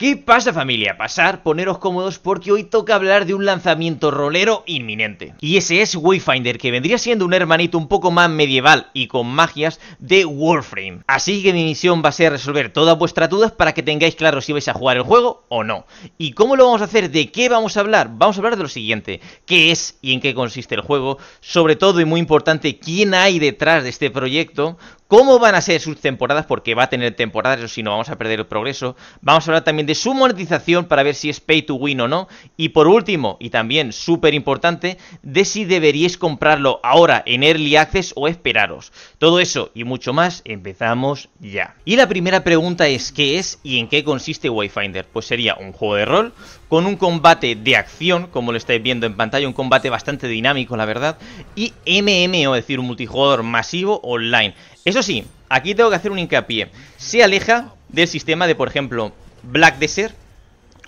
¿Qué pasa familia? Pasar, poneros cómodos porque hoy toca hablar de un lanzamiento rolero inminente. Y ese es Wayfinder, que vendría siendo un hermanito un poco más medieval y con magias de Warframe. Así que mi misión va a ser resolver todas vuestras dudas para que tengáis claro si vais a jugar el juego o no. ¿Y cómo lo vamos a hacer? ¿De qué vamos a hablar? Vamos a hablar de lo siguiente, qué es y en qué consiste el juego, sobre todo y muy importante, quién hay detrás de este proyecto, cómo van a ser sus temporadas, porque va a tener temporadas, o si no vamos a perder el progreso. Vamos a hablar también de su monetización para ver si es pay to win o no. Y por último, y también súper importante, de si deberíais comprarlo ahora en Early Access o esperaros. Todo eso y mucho más, empezamos ya. Y la primera pregunta es, ¿qué es y en qué consiste Wayfinder? Pues sería un juego de rol con un combate de acción, como lo estáis viendo en pantalla, un combate bastante dinámico, la verdad, y MMO, es decir, un multijugador masivo online. Eso sí, aquí tengo que hacer un hincapié, se aleja del sistema de, por ejemplo, Black Desert,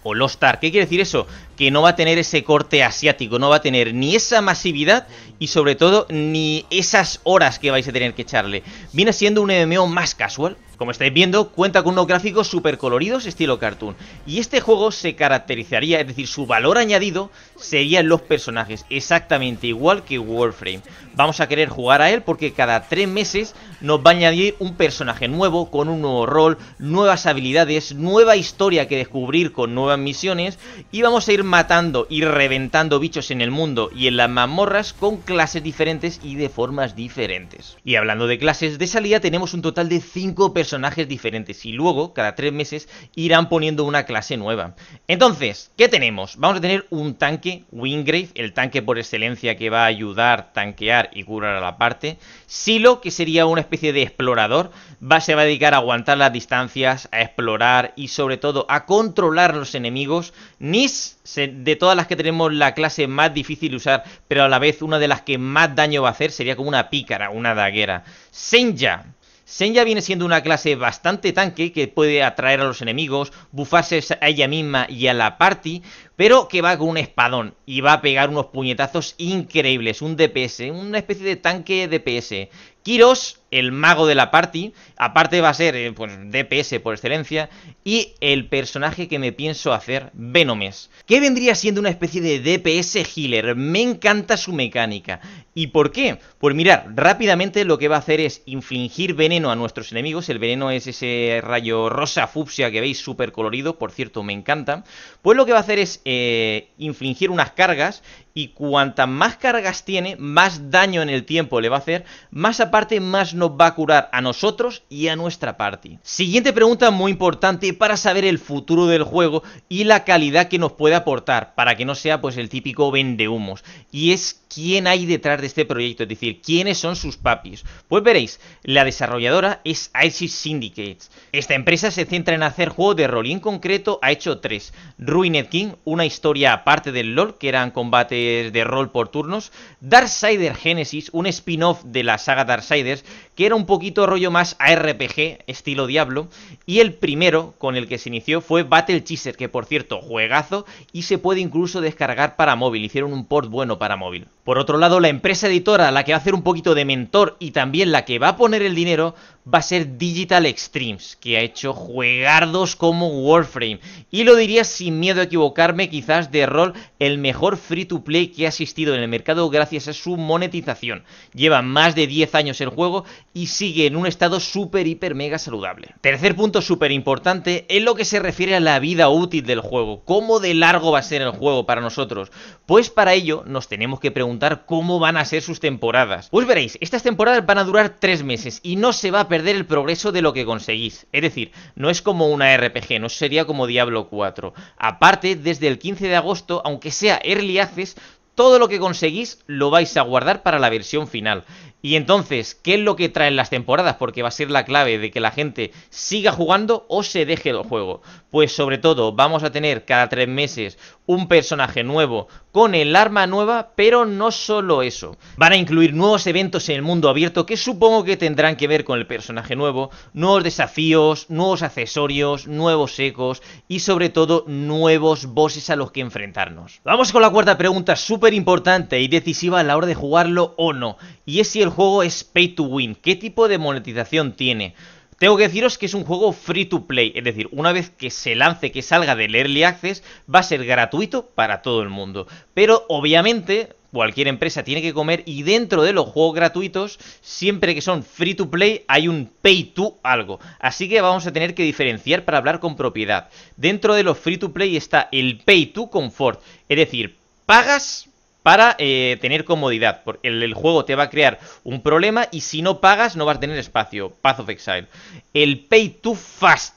o Lost Ark. ¿Qué quiere decir eso? que no va a tener ese corte asiático, no va a tener ni esa masividad y sobre todo ni esas horas que vais a tener que echarle. Viene siendo un MMO más casual. Como estáis viendo, cuenta con unos gráficos super coloridos estilo cartoon. Y este juego se caracterizaría, es decir, su valor añadido serían los personajes, exactamente igual que Warframe. Vamos a querer jugar a él porque cada tres meses nos va a añadir un personaje nuevo, con un nuevo rol, nuevas habilidades, nueva historia que descubrir con nuevas misiones y vamos a ir matando y reventando bichos en el mundo y en las mazmorras con clases diferentes y de formas diferentes. Y hablando de clases, de salida tenemos un total de 5 personajes diferentes y luego, cada 3 meses, irán poniendo una clase nueva. Entonces, ¿qué tenemos? Vamos a tener un tanque, Wingrave, el tanque por excelencia que va a ayudar, tanquear y curar a la parte. Silo, que sería una especie de explorador, va, se va a dedicar a aguantar las distancias, a explorar y sobre todo a controlar los enemigos. Nis de todas las que tenemos la clase más difícil de usar, pero a la vez una de las que más daño va a hacer, sería como una pícara, una daguera. Senja. Senja viene siendo una clase bastante tanque que puede atraer a los enemigos, bufarse a ella misma y a la party, pero que va con un espadón y va a pegar unos puñetazos increíbles, un DPS, una especie de tanque DPS. Kiros, el mago de la party, aparte va a ser eh, pues, DPS por excelencia, y el personaje que me pienso hacer, Venomes, que vendría siendo una especie de DPS healer. Me encanta su mecánica. ¿Y por qué? Pues mirar, rápidamente lo que va a hacer es infligir veneno a nuestros enemigos. El veneno es ese rayo rosa fupsia que veis súper colorido, por cierto, me encanta. Pues lo que va a hacer es eh, infringir infligir unas cargas y cuanta más cargas tiene, más daño en el tiempo le va a hacer, más aparte más nos va a curar a nosotros y a nuestra party. Siguiente pregunta muy importante para saber el futuro del juego y la calidad que nos puede aportar, para que no sea pues el típico vendehumos y es quién hay detrás de este proyecto, es decir, quiénes son sus papis. Pues veréis, la desarrolladora es IC Syndicates. Esta empresa se centra en hacer juegos de rol y en concreto ha hecho tres, Ruined King, una historia aparte del LoL que era eran combate de, rol por turnos, Darksider Genesis, un spin-off de la saga Darksiders, que era un poquito rollo más ARPG, estilo Diablo, y el primero con el que se inició fue Battle Chaser, que por cierto, juegazo, y se puede incluso descargar para móvil, hicieron un port bueno para móvil. Por otro lado, la empresa editora, la que va a hacer un poquito de mentor y también la que va a poner el dinero, va a ser Digital Extremes, que ha hecho juegardos como Warframe, y lo diría sin miedo a equivocarme, quizás de rol el mejor free to play que ha asistido en el mercado gracias a su monetización. Lleva más de 10 años el juego y sigue en un estado súper, hiper, mega saludable. Tercer punto súper importante es lo que se refiere a la vida útil del juego. ¿Cómo de largo va a ser el juego para nosotros? Pues para ello nos tenemos que preguntar cómo van a ser sus temporadas. Pues veréis, estas temporadas van a durar 3 meses y no se va a perder el progreso de lo que conseguís. Es decir, no es como una RPG, no sería como Diablo 4. Aparte, desde el 15 de agosto, aunque sea Early Access, todo lo que conseguís lo vais a guardar para la versión final. Y entonces, ¿qué es lo que traen las temporadas? Porque va a ser la clave de que la gente siga jugando o se deje el juego. Pues sobre todo, vamos a tener cada tres meses un personaje nuevo con el arma nueva, pero no solo eso. Van a incluir nuevos eventos en el mundo abierto que supongo que tendrán que ver con el personaje nuevo, nuevos desafíos, nuevos accesorios, nuevos ecos y sobre todo nuevos bosses a los que enfrentarnos. Vamos con la cuarta pregunta súper importante y decisiva a la hora de jugarlo o no. Y es si el juego es pay to win? ¿Qué tipo de monetización tiene? Tengo que deciros que es un juego free to play, es decir, una vez que se lance, que salga del Early Access, va a ser gratuito para todo el mundo. Pero obviamente cualquier empresa tiene que comer y dentro de los juegos gratuitos, siempre que son free to play, hay un pay to algo. Así que vamos a tener que diferenciar para hablar con propiedad. Dentro de los free to play está el pay to comfort. es decir, pagas para eh, tener comodidad. Porque el, el, juego te va a crear un problema y si no pagas no vas a tener espacio. Path of Exile. El Pay to Fast,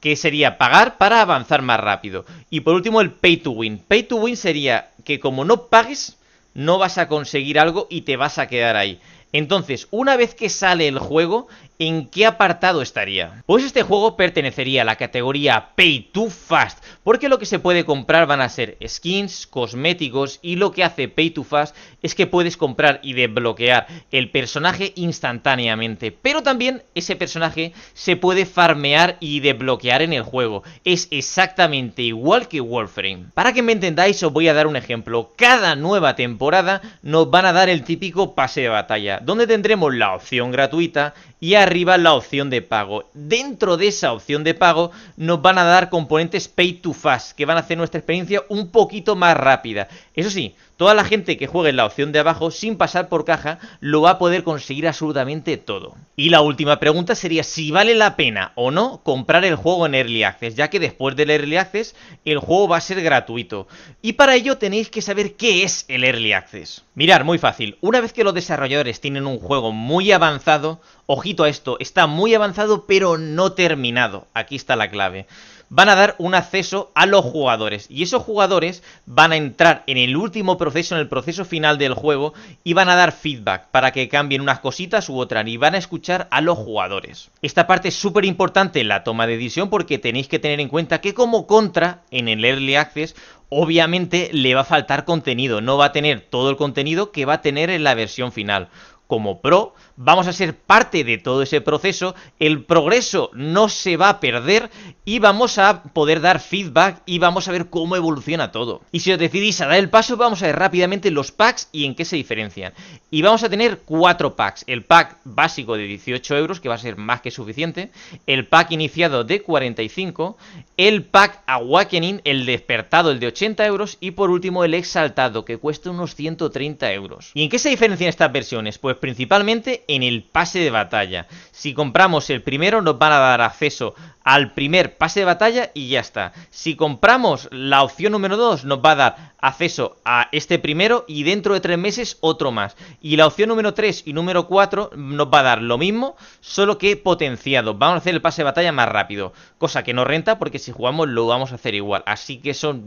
que sería pagar para avanzar más rápido. Y por último el Pay to Win. Pay to Win sería que como no pagues no vas a conseguir algo y te vas a quedar ahí. Entonces, una vez que sale el juego, ¿en qué apartado estaría? Pues este juego pertenecería a la categoría Pay to Fast, porque lo que se puede comprar van a ser skins, cosméticos y lo que hace Pay to Fast es que puedes comprar y desbloquear el personaje instantáneamente, pero también ese personaje se puede farmear y desbloquear en el juego. Es exactamente igual que Warframe. Para que me entendáis os voy a dar un ejemplo. Cada nueva temporada nos van a dar el típico pase de batalla, donde tendremos la opción gratuita y a arriba la opción de pago. Dentro de esa opción de pago nos van a dar componentes pay to fast, que van a hacer nuestra experiencia un poquito más rápida. Eso sí, Toda la gente que juegue en la opción de abajo sin pasar por caja lo va a poder conseguir absolutamente todo. Y la última pregunta sería si vale la pena o no comprar el juego en Early Access, ya que después del Early Access el juego va a ser gratuito. Y para ello tenéis que saber qué es el Early Access. Mirar, muy fácil. Una vez que los desarrolladores tienen un juego muy avanzado, ojito a esto, está muy avanzado pero no terminado. Aquí está la clave van a dar un acceso a los jugadores y esos jugadores van a entrar en el último proceso, en el proceso final del juego, y van a dar feedback para que cambien unas cositas u otras y van a escuchar a los jugadores. Esta parte es súper importante en la toma de decisión porque tenéis que tener en cuenta que como contra en el Early Access obviamente le va a faltar contenido, no va a tener todo el contenido que va a tener en la versión final como pro, vamos a ser parte de todo ese proceso, el progreso no se va a perder y vamos a poder dar feedback y vamos a ver cómo evoluciona todo. Y si os decidís a dar el paso, vamos a ver rápidamente los packs y en qué se diferencian. Y vamos a tener cuatro packs, el pack básico de 18 euros, que va a ser más que suficiente, el pack iniciado de 45, el pack Awakening, el despertado, el de 80 euros y por último el exaltado, que cuesta unos 130 euros. ¿Y en qué se diferencian estas versiones? Pues principalmente en el pase de batalla. Si compramos el primero nos van a dar acceso al primer pase de batalla y ya está. Si compramos la opción número 2 nos va a dar acceso a este primero y dentro de tres meses otro más. Y la opción número 3 y número 4 nos va a dar lo mismo, solo que potenciado. Vamos a hacer el pase de batalla más rápido, cosa que no renta porque si jugamos lo vamos a hacer igual. Así que eso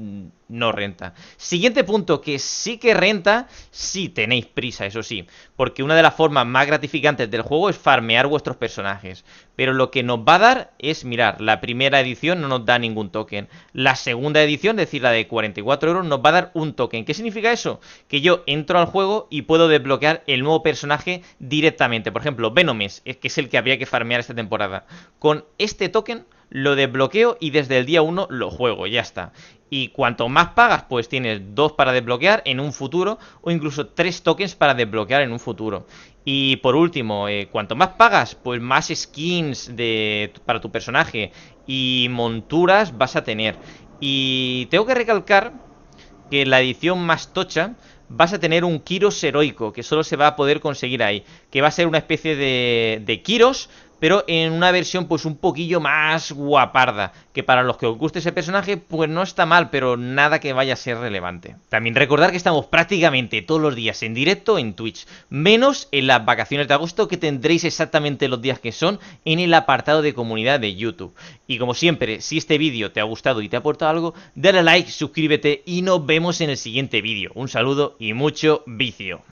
no renta. Siguiente punto que sí que renta, si tenéis prisa, eso sí. Porque una de la forma más gratificante del juego es farmear vuestros personajes. Pero lo que nos va a dar es, mirar, la primera edición no nos da ningún token. La segunda edición, es decir, la de 44 euros, nos va a dar un token. ¿Qué significa eso? Que yo entro al juego y puedo desbloquear el nuevo personaje directamente. Por ejemplo, Venomes, que es el que habría que farmear esta temporada. Con este token lo desbloqueo y desde el día 1 lo juego, ya está. Y cuanto más pagas, pues tienes dos para desbloquear en un futuro o incluso tres tokens para desbloquear en un futuro. Y por último, eh, cuanto más pagas, pues más skins de, para tu personaje y monturas vas a tener. Y tengo que recalcar que en la edición más tocha vas a tener un Kiros heroico que solo se va a poder conseguir ahí, que va a ser una especie de, de Kiros, pero en una versión pues un poquillo más guaparda, que para los que os guste ese personaje pues no está mal, pero nada que vaya a ser relevante. También recordar que estamos prácticamente todos los días en directo en Twitch, menos en las vacaciones de agosto que tendréis exactamente los días que son en el apartado de comunidad de YouTube. Y como siempre, si este vídeo te ha gustado y te ha aportado algo, dale like, suscríbete y nos vemos en el siguiente vídeo. Un saludo y mucho vicio.